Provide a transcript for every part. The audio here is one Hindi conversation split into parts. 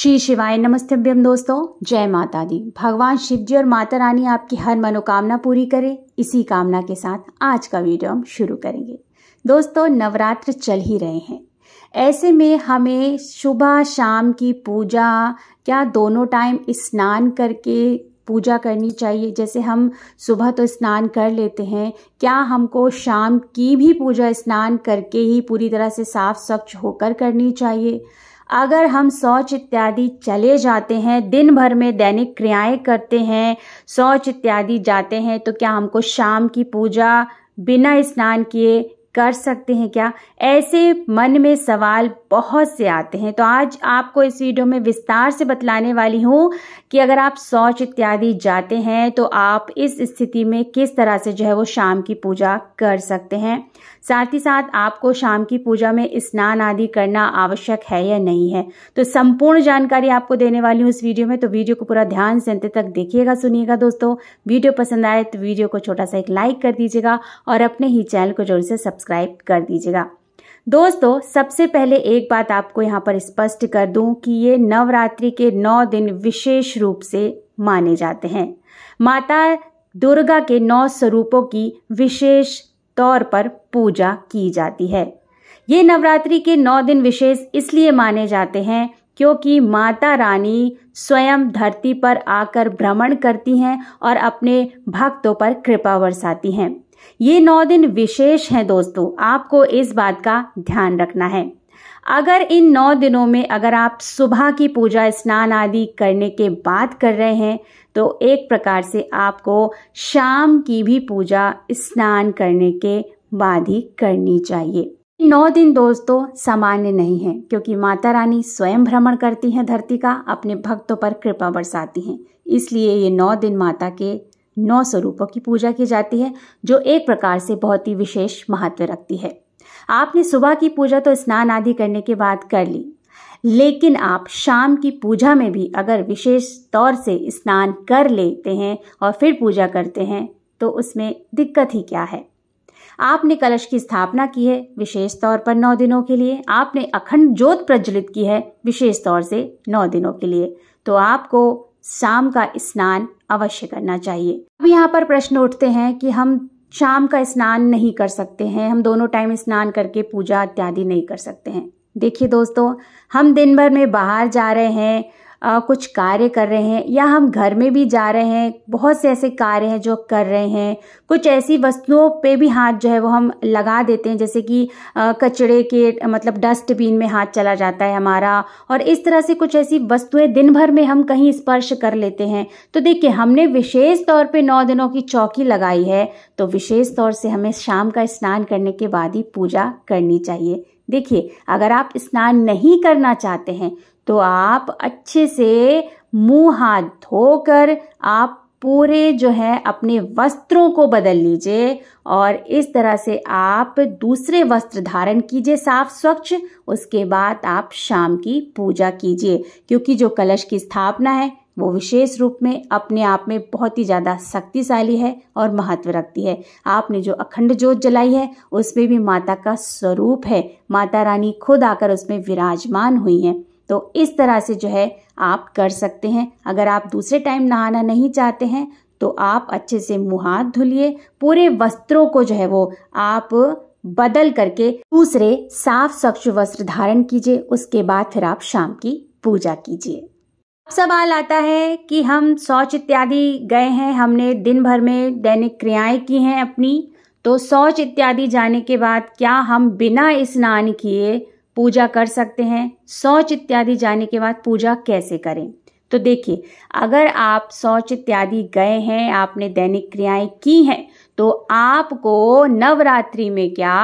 श्री शिवाय नमस्तभ्यम दोस्तों जय माता दी भगवान शिव जी और माता रानी आपकी हर मनोकामना पूरी करें इसी कामना के साथ आज का वीडियो हम शुरू करेंगे दोस्तों नवरात्र चल ही रहे हैं ऐसे में हमें सुबह शाम की पूजा क्या दोनों टाइम स्नान करके पूजा करनी चाहिए जैसे हम सुबह तो स्नान कर लेते हैं क्या हमको शाम की भी पूजा स्नान करके ही पूरी तरह से साफ स्वच्छ होकर करनी चाहिए अगर हम शौच इत्यादि चले जाते हैं दिन भर में दैनिक क्रियाएं करते हैं शौच इत्यादि जाते हैं तो क्या हमको शाम की पूजा बिना स्नान किए कर सकते हैं क्या ऐसे मन में सवाल बहुत से आते हैं तो आज आपको इस वीडियो में विस्तार से बतलाने वाली हूँ कि अगर आप शौच इत्यादि जाते हैं तो आप इस स्थिति में किस तरह से जो है वो शाम की पूजा कर सकते हैं साथ ही साथ आपको शाम की पूजा में स्नान आदि करना आवश्यक है या नहीं है तो संपूर्ण जानकारी आपको देने वाली हूँ इस वीडियो में तो वीडियो को पूरा ध्यान से अंत तक देखिएगा सुनिएगा दोस्तों वीडियो पसंद आए तो वीडियो को छोटा सा एक लाइक कर दीजिएगा और अपने ही चैनल को जरूर से सब सब्सक्राइब कर दीजिएगा दोस्तों सबसे पहले एक बात आपको यहाँ पर स्पष्ट कर दूं कि ये नवरात्रि के नौ दिन विशेष रूप से माने जाते हैं माता दुर्गा के नौ स्वरूपों की विशेष तौर पर पूजा की जाती है ये नवरात्रि के नौ दिन विशेष इसलिए माने जाते हैं क्योंकि माता रानी स्वयं धरती पर आकर भ्रमण करती हैं और अपने भक्तों पर कृपा बरसाती हैं ये नौ दिन विशेष हैं दोस्तों आपको इस बात का ध्यान रखना है अगर इन नौ दिनों में अगर आप सुबह की पूजा स्नान आदि करने के बाद कर रहे हैं तो एक प्रकार से आपको शाम की भी पूजा स्नान करने के बाद ही करनी चाहिए नौ दिन दोस्तों सामान्य नहीं है क्योंकि माता रानी स्वयं भ्रमण करती हैं धरती का अपने भक्तों पर कृपा बरसाती हैं इसलिए ये नौ दिन माता के नौ स्वरूपों की पूजा की जाती है जो एक प्रकार से बहुत ही विशेष महत्व रखती है आपने सुबह की पूजा तो स्नान आदि करने के बाद कर ली लेकिन आप शाम की पूजा में भी अगर विशेष तौर से स्नान कर लेते हैं और फिर पूजा करते हैं तो उसमें दिक्कत ही क्या है आपने कलश की स्थापना की है विशेष तौर पर नौ दिनों के लिए आपने अखंड ज्योत प्रज्वलित की है विशेष तौर से नौ दिनों के लिए तो आपको शाम का स्नान अवश्य करना चाहिए अब यहाँ पर प्रश्न उठते हैं कि हम शाम का स्नान नहीं कर सकते हैं हम दोनों टाइम स्नान करके पूजा इत्यादि नहीं कर सकते हैं देखिए दोस्तों हम दिन भर में बाहर जा रहे हैं आ, कुछ कार्य कर रहे हैं या हम घर में भी जा रहे हैं बहुत से ऐसे कार्य हैं जो कर रहे हैं कुछ ऐसी वस्तुओं पे भी हाथ जो है वो हम लगा देते हैं जैसे कि कचड़े के मतलब डस्टबिन में हाथ चला जाता है हमारा और इस तरह से कुछ ऐसी वस्तुएं दिन भर में हम कहीं स्पर्श कर लेते हैं तो देखिए हमने विशेष तौर पर नौ दिनों की चौकी लगाई है तो विशेष तौर से हमें शाम का स्नान करने के बाद ही पूजा करनी चाहिए देखिए अगर आप स्नान नहीं करना चाहते हैं तो आप अच्छे से मुंह हाथ धोकर आप पूरे जो है अपने वस्त्रों को बदल लीजिए और इस तरह से आप दूसरे वस्त्र धारण कीजिए साफ स्वच्छ उसके बाद आप शाम की पूजा कीजिए क्योंकि जो कलश की स्थापना है वो विशेष रूप में अपने आप में बहुत ही ज़्यादा शक्तिशाली है और महत्व रखती है आपने जो अखंड जोत जलाई है उसमें भी माता का स्वरूप है माता रानी खुद आकर उसमें विराजमान हुई हैं तो इस तरह से जो है आप कर सकते हैं अगर आप दूसरे टाइम नहाना नहीं चाहते हैं तो आप अच्छे से मुँह हाथ धुलिए पूरे वस्त्रों को जो है वो आप बदल करके दूसरे साफ स्वच्छ वस्त्र धारण कीजिए उसके बाद फिर आप शाम की पूजा कीजिए सवाल आता है कि हम शौच इत्यादि गए हैं हमने दिन भर में दैनिक क्रियाएं की हैं अपनी तो शौच इत्यादि जाने के बाद क्या हम बिना स्नान किए पूजा कर सकते हैं शौच इत्यादि जाने के बाद पूजा कैसे करें तो देखिए अगर आप शौच इत्यादि गए हैं आपने दैनिक क्रियाएं की हैं तो आपको नवरात्रि में क्या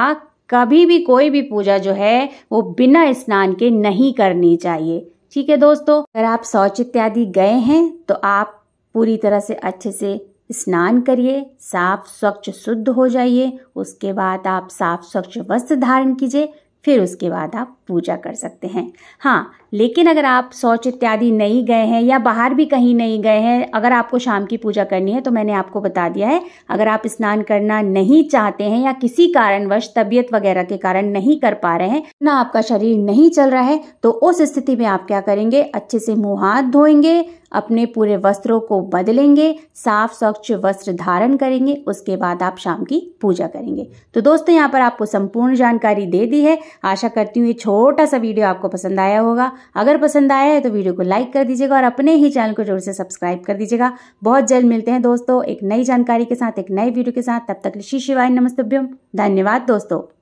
कभी भी कोई भी पूजा जो है वो बिना स्नान के नहीं करनी चाहिए ठीक है दोस्तों अगर आप शौच इत्यादि गए हैं तो आप पूरी तरह से अच्छे से स्नान करिए साफ स्वच्छ शुद्ध हो जाइए उसके बाद आप साफ स्वच्छ वस्त्र धारण कीजिए फिर उसके बाद आप पूजा कर सकते हैं हाँ लेकिन अगर आप शौच इत्यादि नहीं गए हैं या बाहर भी कहीं नहीं गए हैं अगर आपको शाम की पूजा करनी है तो मैंने आपको बता दिया है अगर आप स्नान करना नहीं चाहते हैं या किसी कारणवश तबीयत वगैरह के कारण नहीं कर पा रहे हैं ना आपका शरीर नहीं चल रहा है तो उस स्थिति में आप क्या करेंगे अच्छे से मुंह हाथ धोएंगे अपने पूरे वस्त्रों को बदलेंगे साफ स्वच्छ वस्त्र धारण करेंगे उसके बाद आप शाम की पूजा करेंगे तो दोस्तों यहाँ पर आपको संपूर्ण जानकारी दे दी है आशा करती हूँ ये छोटा सा वीडियो आपको पसंद आया होगा अगर पसंद आया है तो वीडियो को लाइक कर दीजिएगा और अपने ही चैनल को जरूर से सब्सक्राइब कर दीजिएगा बहुत जल्द मिलते हैं दोस्तों एक नई जानकारी के साथ एक नई वीडियो के साथ तब तक ऋषि शिवाय नमस्तभ्यम धन्यवाद दोस्तों